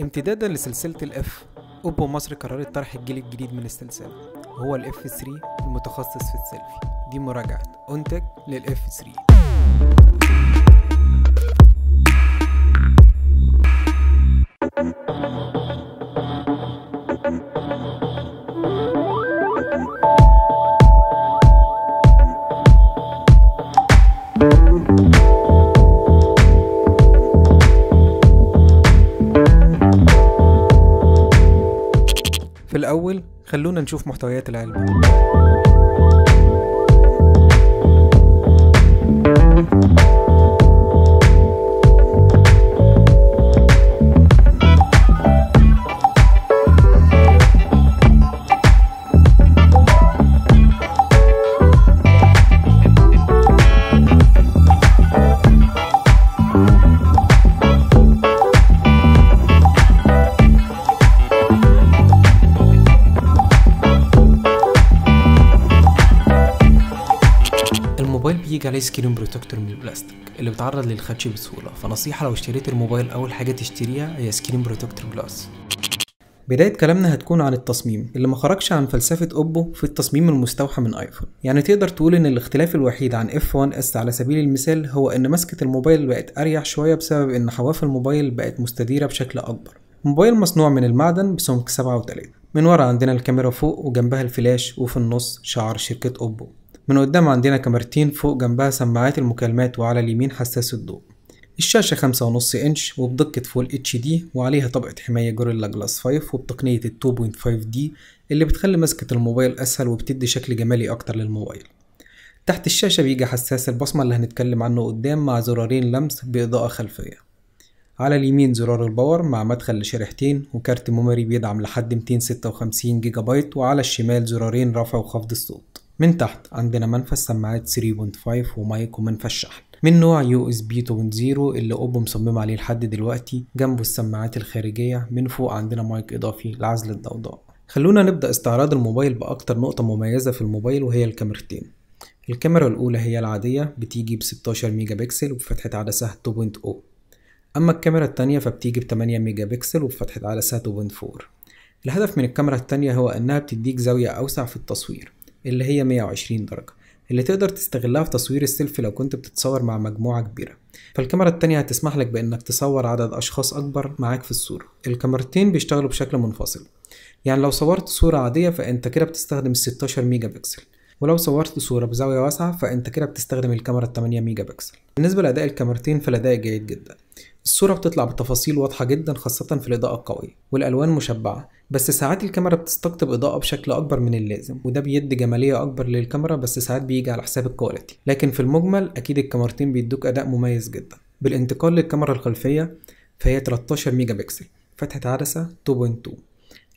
امتدادا لسلسلة الاف اوبو مصر قررت طرح الجيل الجديد من السلسلة وهو الاف 3 المتخصص في السيلفي دي مراجعة انتج للاف 3 خلونا نشوف محتويات العلم بيجي عليه سكرين بروتكتور من البلاستيك اللي بتعرض للخدش بسهوله فنصيحه لو اشتريت الموبايل اول حاجه تشتريها هي سكرين بروتكتور بلاس بداية كلامنا هتكون عن التصميم اللي ما خرجش عن فلسفة أوبو في التصميم المستوحى من آيفون يعني تقدر تقول إن الاختلاف الوحيد عن F1S على سبيل المثال هو إن مسكة الموبايل بقت أريح شوية بسبب إن حواف الموبايل بقت مستديرة بشكل أكبر موبايل مصنوع من المعدن بسمك 7 من ورا عندنا الكاميرا فوق وجنبها الفلاش وفي النص شعار شركة أوبو من قدام عندنا كاميرتين فوق جنبها سماعات المكالمات وعلى اليمين حساس الضوء الشاشة خمسة ونص إنش وبدقة فول اتش دي وعليها طبقة حماية جوريلا جلاس 5 وبتقنية بوينت 2.5 دي اللي بتخلي مسكة الموبايل أسهل وبتدي شكل جمالي أكتر للموبايل تحت الشاشة بيجي حساس البصمة اللي هنتكلم عنه قدام مع زرارين لمس بإضاءة خلفية على اليمين زرار الباور مع مدخل لشريحتين وكارت ميموري بيدعم لحد 256 جيجا بايت وعلى الشمال زرارين رفع وخفض الصوت من تحت عندنا منفذ سماعات 3.5 ومايك ومنفذ شحن من نوع يو اس بي 2.0 اللي اوبو مصمم عليه لحد دلوقتي جنبه السماعات الخارجية من فوق عندنا مايك اضافي لعزل الضوضاء خلونا نبدأ استعراض الموبايل بأكتر نقطة مميزة في الموبايل وهي الكاميرتين الكاميرا الأولى هي العادية بتيجي ب 16 ميجا بكسل وبفتحة عدسة 2.0 أما الكاميرا التانية فبتيجي ب 8 ميجا بكسل وبفتحة عدسة 2.4 الهدف من الكاميرا التانية هو أنها بتديك زاوية أوسع في التصوير اللي هي 120 درجة اللي تقدر تستغلها في تصوير السيلفي لو كنت بتتصور مع مجموعة كبيرة فالكاميرا التانية هتسمح لك بإنك تصور عدد أشخاص أكبر معاك في الصورة الكاميرتين بيشتغلوا بشكل منفصل يعني لو صورت صورة عادية فأنت كده بتستخدم 16 ميجا بكسل ولو صورت صورة بزاوية واسعة فأنت كده بتستخدم الكاميرا 8 ميجا بكسل بالنسبة لأداء الكاميرتين فالأداء جيد جدا الصورة بتطلع بتفاصيل واضحة جدا خاصة في الإضاءة القوية والألوان مشبعة بس ساعات الكاميرا بتستقطب إضاءة بشكل أكبر من اللازم وده بيدي جمالية أكبر للكاميرا بس ساعات بيجي على حساب الكواليتي لكن في المجمل أكيد الكاميرتين بيدوك أداء مميز جدا بالانتقال للكاميرا الخلفية فهي 13 ميجا بكسل فتحة عدسة 2.2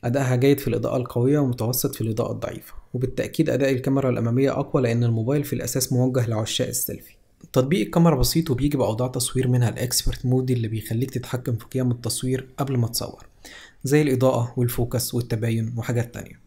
أدائها جيد في الإضاءة القوية ومتوسط في الإضاءة الضعيفة وبالتأكيد أداء الكاميرا الأمامية أقوى لأن الموبايل في الأساس موجه لعشاق السيلفي تطبيق الكاميرا بسيط وبيجي بأوضاع تصوير منها الإكسبرت مود اللي بيخليك تتحكم في قيم التصوير قبل ما تصور زي الإضاءة والفوكس والتباين وحاجات تانية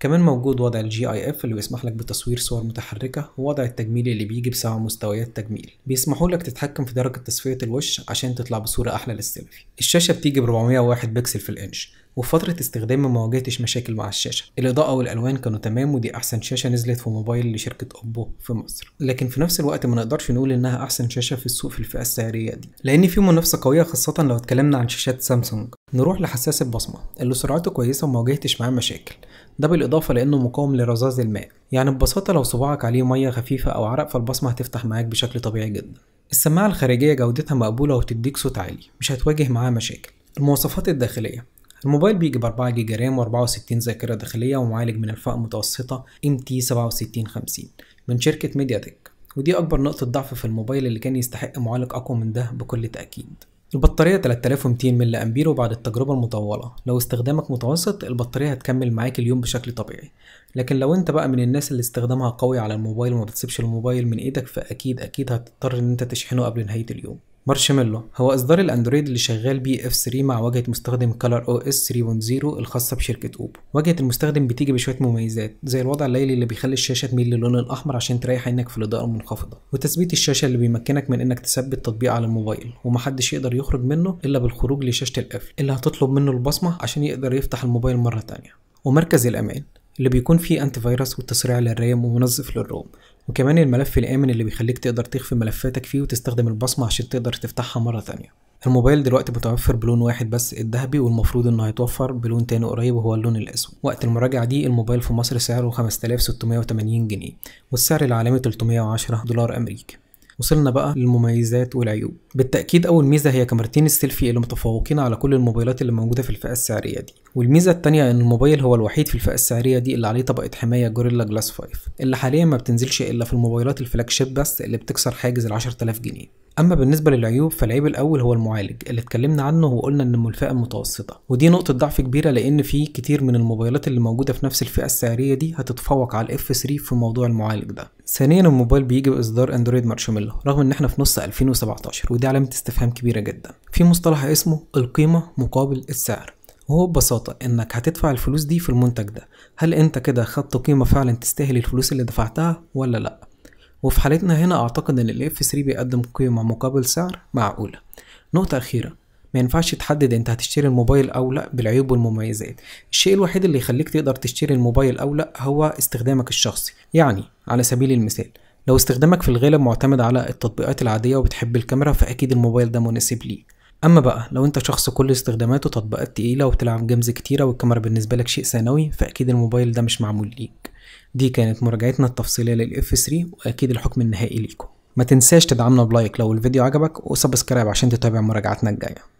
كمان موجود وضع الجي اي اف اللي بيسمح لك بتصوير صور متحركه ووضع التجميل اللي بيجي بسبع مستويات تجميل بيسمحوا لك تتحكم في درجه تصفيه الوش عشان تطلع بصوره احلى للسيلفي الشاشه بتيجي ب 401 بكسل في الانش وفي فترة استخدامي ما واجهتش مشاكل مع الشاشة الإضاءة والألوان كانوا تمام ودي أحسن شاشة نزلت في موبايل لشركة أوبو في مصر لكن في نفس الوقت ما نقدرش نقول إنها أحسن شاشة في السوق في الفئة السعرية دي لأن في منافسة قوية خاصة لو اتكلمنا عن شاشات سامسونج نروح لحساس البصمة اللي سرعته كويسة وما واجهتش معاه مشاكل ده بالإضافة لأنه مقاوم لرذاذ الماء يعني ببساطة لو صباعك عليه مية خفيفة أو عرق فالبصمة هتفتح معاك بشكل طبيعي جدا السماعة الخارجية جودتها مقبولة وتديك صوت عالي مش هتواجه معاها مشاكل المواصفات الداخلية الموبايل بيجي ب 4 جيجا رام و64 ذاكرة داخلية ومعالج من الفئة المتوسطة MT6750 من شركة ميديا تك ودي أكبر نقطة ضعف في الموبايل اللي كان يستحق معالج أقوى من ده بكل تأكيد البطارية 3200 ملي أمبير وبعد التجربة المطولة لو استخدامك متوسط البطارية هتكمل معاك اليوم بشكل طبيعي لكن لو انت بقى من الناس اللي استخدامها قوي على الموبايل وما بتسيبش الموبايل من ايدك فأكيد أكيد هتضطر ان انت تشحنه قبل نهاية اليوم مارشميلو هو إصدار الأندرويد اللي شغال بيه اف 3 مع واجهة مستخدم كلر او اس 3.0 الخاصة بشركة أوبو. واجهة المستخدم بتيجي بشوية مميزات زي الوضع الليلي اللي بيخلي الشاشة تميل للون الأحمر عشان تريح عينك في الإضاءة المنخفضة، وتثبيت الشاشة اللي بيمكنك من إنك تثبت تطبيق على الموبايل ومحدش يقدر يخرج منه إلا بالخروج لشاشة القفل اللي هتطلب منه البصمة عشان يقدر يفتح الموبايل مرة تانية. ومركز الأمان اللي بيكون فيه أنتي فيروس وتسريع للرام ومنظف للروم وكمان الملف الآمن اللي بيخليك تقدر تخفي ملفاتك فيه وتستخدم البصمة عشان تقدر تفتحها مرة تانية الموبايل دلوقتي متوفر بلون واحد بس الذهبي والمفروض انه هيتوفر بلون تاني قريب وهو اللون الاسود وقت المراجعه دي الموبايل في مصر سعره 5680 جنيه والسعر العالمي 310 دولار امريكي وصلنا بقى للمميزات والعيوب بالتاكيد اول ميزه هي كاميرتين السيلفي اللي متفوقين على كل الموبايلات اللي موجوده في الفئه السعريه دي والميزه الثانيه ان الموبايل هو الوحيد في الفئه السعريه دي اللي عليه طبقه حمايه جوريلا جلاس 5 اللي حاليا ما بتنزلش الا في الموبايلات الفلاج شيب بس اللي بتكسر حاجز ال 10000 جنيه اما بالنسبه للعيوب فالعيب الاول هو المعالج اللي اتكلمنا عنه وقلنا ان الفئه المتوسطه ودي نقطه ضعف كبيره لان في كتير من الموبايلات اللي موجوده في نفس الفئه السعريه دي هتتفوق على الاف 3 في موضوع المعالج ده ثانيا الموبايل بيجي باصدار اندرويد مارشميلو رغم ان احنا في نص 2017 ودي علامه استفهام كبيره جدا في مصطلح اسمه القيمه مقابل السعر وهو ببساطة إنك هتدفع الفلوس دي في المنتج ده هل أنت كده خدت قيمة فعلا تستاهل الفلوس اللي دفعتها ولا لأ وفي حالتنا هنا أعتقد إن الـ F3 بيقدم قيمة مقابل سعر معقولة نقطة أخيرة ما ينفعش تحدد انت هتشتري الموبايل او لا بالعيوب والمميزات الشيء الوحيد اللي يخليك تقدر تشتري الموبايل او لا هو استخدامك الشخصي يعني على سبيل المثال لو استخدامك في الغالب معتمد على التطبيقات العادية وبتحب الكاميرا فأكيد الموبايل ده مناسب ليك اما بقى لو انت شخص كل استخداماته تطبيقات تقيله وبتلعب جيمز كتيره والكاميرا بالنسبه لك شيء ثانوي فاكيد الموبايل ده مش معمول ليك دي كانت مراجعتنا التفصيليه للاف 3 واكيد الحكم النهائي ليكم ما تنساش تدعمنا بلايك لو الفيديو عجبك وسبسكرايب عشان تتابع مراجعتنا الجايه